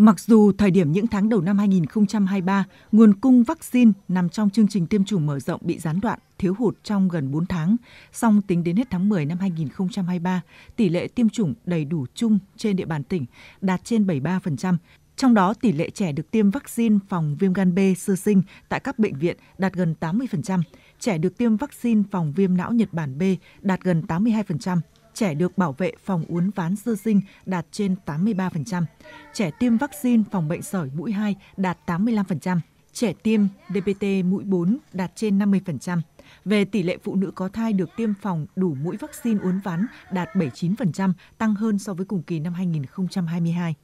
Mặc dù thời điểm những tháng đầu năm 2023, nguồn cung vaccine nằm trong chương trình tiêm chủng mở rộng bị gián đoạn, thiếu hụt trong gần 4 tháng, song tính đến hết tháng 10 năm 2023, tỷ lệ tiêm chủng đầy đủ chung trên địa bàn tỉnh đạt trên 73%, trong đó tỷ lệ trẻ được tiêm vaccine phòng viêm gan B sơ sinh tại các bệnh viện đạt gần 80%, trẻ được tiêm vaccine phòng viêm não Nhật Bản B đạt gần 82%, trẻ được bảo vệ phòng uốn ván sơ sinh đạt trên 83%, trẻ tiêm vaccine phòng bệnh sởi mũi 2 đạt 85%, trẻ tiêm DPT mũi 4 đạt trên 50%. Về tỷ lệ phụ nữ có thai được tiêm phòng đủ mũi vaccine uốn ván đạt 79%, tăng hơn so với cùng kỳ năm 2022.